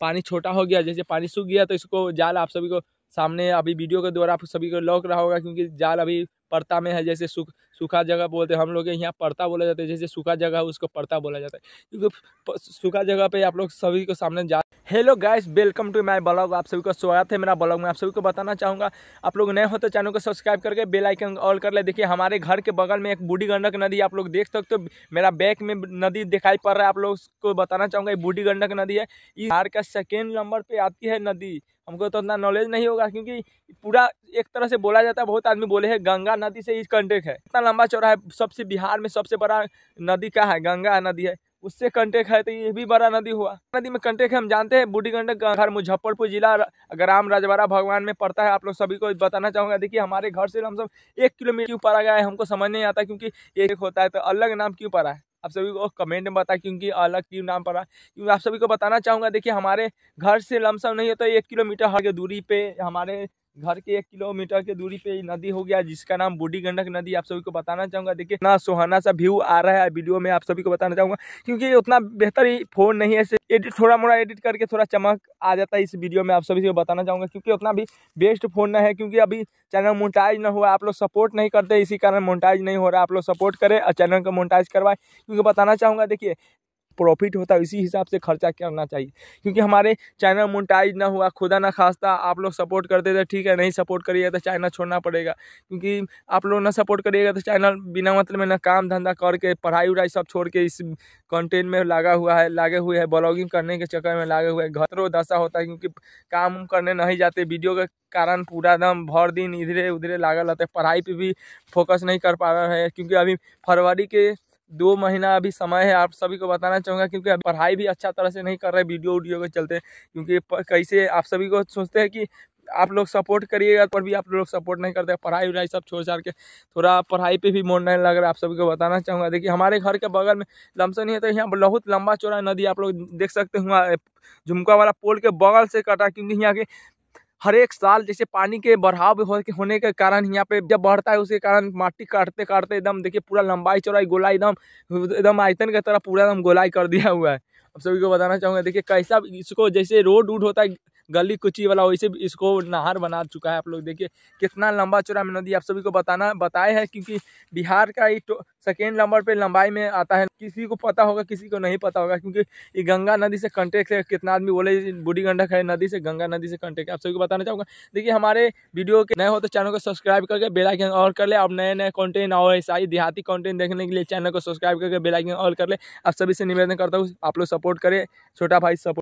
पानी छोटा हो गया जैसे पानी सूख गया तो इसको जाल आप सभी को सामने अभी वीडियो के द्वारा आप सभी को लौक रहा होगा क्योंकि जाल अभी पड़ता में है जैसे सूख सूखा जगह बोलते हैं हम लोग यहाँ पड़ता बोला जाता है जैसे सूखा जगह उसको पड़ता बोला जाता है क्योंकि सूखा जगह पे आप लोग सभी को सामने जाल hello guys welcome to my blog आप सभी का स्वागत है मेरा ब्लॉग में आप सभी को बताना चाहूँगा आप लोग नए हो तो चैनल को सब्सक्राइब करके बेल आइकन ऑल कर ले देखिए हमारे घर के बगल में एक बूढ़ी गंडक नदी आप लोग देख सकते हो मेरा बैक में नदी दिखाई पड़ रहा है आप लोग को बताना चाहूँगा ये बूढ़ी गंडक नदी है इस बिहार का सेकेंड नंबर पर आती है नदी हमको तो उतना नॉलेज नहीं होगा क्योंकि पूरा एक तरह से बोला जाता है बहुत आदमी बोले है गंगा नदी से ही कंटेक्ट है इतना लंबा चौड़ा है सबसे बिहार में सबसे बड़ा नदी का है गंगा नदी है उससे कंटेक है तो ये भी बड़ा नदी हुआ नदी में कंटेक है हम जानते हैं बूढ़ी गंडक घर मुजफ्फरपुर जिला ग्राम राजवाड़ा भगवान में पड़ता है आप लोग सभी को बताना चाहूँगा देखिए हमारे घर से हम सब एक किलोमीटर क्यों पड़ा गया है हमको समझ नहीं आता क्योंकि एक होता है तो अलग नाम क्यों पड़ा है आप सभी को कमेंट में बताया क्योंकि अलग क्यों नाम पड़ा क्योंकि आप सभी को बताना चाहूँगा देखिए हमारे घर से लमसम नहीं होता तो एक किलोमीटर हर दूरी पे हमारे घर के एक किलोमीटर के दूरी पे नदी हो गया जिसका नाम बूढ़ी गंडक नदी आप सभी को बताना चाहूंगा देखिए इतना सुहाना सा व्यू आ रहा है वीडियो में आप सभी को बताना चाहूंगा क्योंकि उतना बेहतर ही फोन नहीं है एडिट थोड़ा मोड़ा एडिट करके थोड़ा चमक आ जाता है इस वीडियो में आप सभी को बताना चाहूंगा क्योंकि उतना भी बेस्ट फोन ना है क्योंकि अभी चैनल मोन्टाइज ना हुआ आप लोग सपोर्ट नहीं करते इसी कारण मोन्टाइज नहीं हो रहा आप लोग सपोर्ट करें और चैनल का मोन्टाइज करवाए क्योंकि बताना चाहूँगा देखिए प्रॉफिट होता है इसी हिसाब से खर्चा करना चाहिए क्योंकि हमारे चाइना मोनटाइज ना हुआ खुदा ना खास्ता आप लोग सपोर्ट करते थे ठीक है नहीं सपोर्ट करिएगा तो चाइना छोड़ना पड़ेगा क्योंकि आप लोग ना सपोर्ट करिएगा तो चाइना बिना मतलब में ना काम धंधा करके पढ़ाई उढ़ाई सब छोड़ के इस कंटेंट में लगा हुआ है लागे हुए है ब्लॉगिंग करने के चक्कर में लागे हुए हैं घतरो दशा होता है क्योंकि काम करने नहीं जाते वीडियो के कारण पूरा दम भर दिन इधरे उधरे लागल रहते पढ़ाई पर भी फोकस नहीं कर पा रहा है क्योंकि अभी फरवरी के दो महीना अभी समय है आप सभी को बताना चाहूँगा क्योंकि पढ़ाई भी अच्छा तरह से नहीं कर रहे वीडियो वीडियो के चलते क्योंकि कैसे आप सभी को सोचते हैं कि आप लोग सपोर्ट करिएगा पर तो भी आप लोग सपोर्ट नहीं करते पढ़ाई उढ़ाई सब छोड़ छाड़ के थोड़ा पढ़ाई पे भी मोड़ नहीं लग रहा है आप सभी को बताना चाहूँगा देखिए हमारे घर के बगल में लमसन ही है तो यहाँ बहुत लंबा चौड़ा नदी आप लोग देख सकते हुआ झुमका वाला पोल के बगल से कटा क्योंकि यहाँ के हर एक साल जैसे पानी के बढ़ाव हो, होने के कारण यहाँ पे जब बढ़ता है उसके कारण माटी काटते काटते एकदम देखिए पूरा लंबाई चौड़ाई गोलाई एकदम एकदम आयतन की तरह पूरा एकदम गोलाई कर दिया हुआ है अब सभी को बताना चाहूँगा देखिए कैसा इसको जैसे रोड उड होता है गली कुची वाला वैसे भी इसको नहर बना चुका है आप लोग देखिए कितना लंबा चौड़ा में नदी आप सभी को बताना बताए हैं क्योंकि बिहार का ये सेकेंड नंबर पर लंबाई में आता है किसी को पता होगा किसी को नहीं पता होगा क्योंकि ये गंगा नदी से कंटेक्ट है कितना आदमी बोले बूढ़ी गंडक है नदी से गंगा नदी से कंटेक्ट है आप सभी को बताना चाहूँगा देखिए हमारे वीडियो के नए हो तो चैनल को सब्सक्राइब करके बेलाइकन ऑल कर ले और नए नए कॉन्टेंट और ऐसा ही देहाती कॉन्टेंट देखने के लिए चैनल को सब्सक्राइब करके बेलाइकन ऑल कर ले आप सभी से निवेदन करता हूँ आप लोग सपोर्ट करें छोटा भाई सपोर्ट